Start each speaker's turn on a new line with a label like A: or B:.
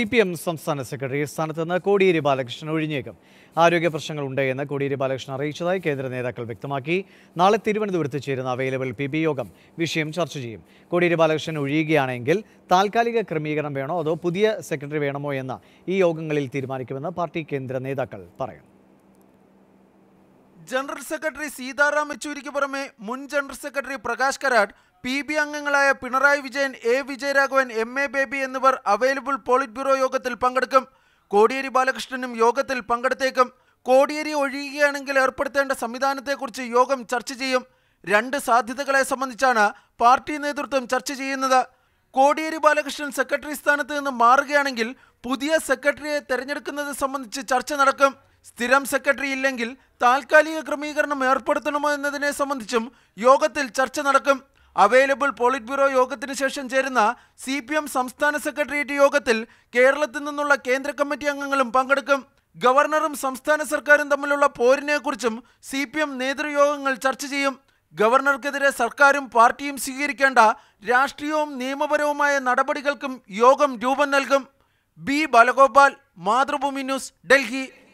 A: C P M സംസ്ഥാന secretary സ്ഥാനത്ത് നിന്ന് കോടിയേരി ബാലകൃഷ്ണൻ ഒഴിഞ്ഞേക്കും ആരോഗ്യ പ്രശ്നങ്ങളുണ്ടെന്ന് കോടിയേരി ബാലകൃഷ്ണൻ അറിയിച്ചതായി കേന്ദ്ര നേതാക്കൾ വ്യക്തമാക്കി നാളെ തിരുവനന്തപുരത്ത് ചേരുന്ന അവൈലബിൾ പി ബി യോഗം വിഷയം ചർച്ച ചെയ്യും കോടിയേരി ബാലകൃഷ്ണൻ ഒഴിയുകയാണെങ്കിൽ താൽക്കാലിക ക്രമീകരണം വേണോ അതോ പുതിയ സെക്രട്ടറി വേണമോ എന്ന് ഈ യോഗങ്ങളിൽ തീരുമാനിക്കുമെന്ന് പാർട്ടി കേന്ദ്ര നേതാക്കൾ പറയും
B: ജനറൽ സെക്രട്ടറി സീതാറാം യെച്ചൂരിക്ക് പുറമെ മുൻ general secretary Prakash Karat P B അംഗങ്ങളായ Pinarayi Vijayan A Vijayaraghavan M A Baby എന്നിവർ അവൈലബിൾ പോളിറ്റ് ബ്യൂറോ യോഗത്തിൽ പങ്കെടുക്കും കോടിയേരി ബാലകൃഷ്ണനും യോഗത്തിൽ പങ്കെടുത്തേക്കും കോടിയേരി ഒഴിയുകയാണെങ്കിൽ ഏർപ്പെടുത്തേണ്ട സംവിധാനത്തെക്കുറിച്ച് യോഗം ചർച്ച ചെയ്യും രണ്ട് സാധ്യതകളെ സംബന്ധിച്ചാണ് പാർട്ടി നേതൃത്വം ചർച്ച ചെയ്യുന്നത് കോടിയേരി ബാലകൃഷ്ണൻ സെക്രട്ടറി സ്ഥാനത്ത് നിന്ന് മാറുകയാണെങ്കിൽ പുതിയ സെക്രട്ടറിയെ തെരഞ്ഞെടുക്കുന്നത് സംബന്ധിച്ച് ചർച്ച നടക്കും സ്ഥിരം സെക്രട്ടറി ഇല്ലെങ്കിൽ താൽക്കാലിക ക്രമീകരണം ഏർപ്പെടുത്തണമോ എന്നതിനെ സംബന്ധിച്ചും യോഗത്തിൽ ചർച്ച നടക്കും അവൈലബിൾ പോളിറ്റ് ബ്യൂറോ യോഗത്തിന് ശേഷം ചേരുന്ന സി പി എം സംസ്ഥാന സെക്രട്ടേറിയറ്റ് യോഗത്തിൽ കേരളത്തിൽ നിന്നുള്ള കേന്ദ്ര കമ്മിറ്റി അംഗങ്ങളും പങ്കെടുക്കും ഗവർണറും സംസ്ഥാന സർക്കാരും തമ്മിലുള്ള പോരിനെക്കുറിച്ചും സി പി എം നേതൃയോഗങ്ങൾ ചർച്ച ചെയ്യും ഗവർണർക്കെതിരെ സർക്കാരും പാർട്ടിയും സ്വീകരിക്കേണ്ട രാഷ്ട്രീയവും നിയമപരവുമായ നടപടികൾക്കും യോഗം രൂപം നൽകും ബി ബാലഗോപാൽ മാതൃഭൂമി ന്യൂസ് ഡൽഹി